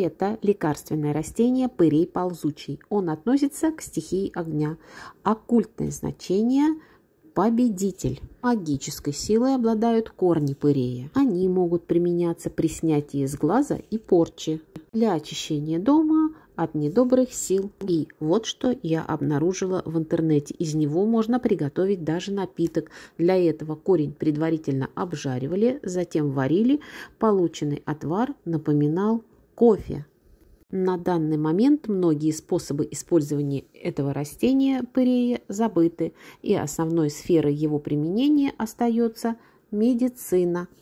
это лекарственное растение пырей ползучий. Он относится к стихии огня. Оккультное значение – победитель. Магической силой обладают корни пырея. Они могут применяться при снятии из глаза и порчи. Для очищения дома от недобрых сил. И вот что я обнаружила в интернете. Из него можно приготовить даже напиток. Для этого корень предварительно обжаривали, затем варили. Полученный отвар напоминал кофе. На данный момент многие способы использования этого растения пырея забыты, и основной сферой его применения остается медицина –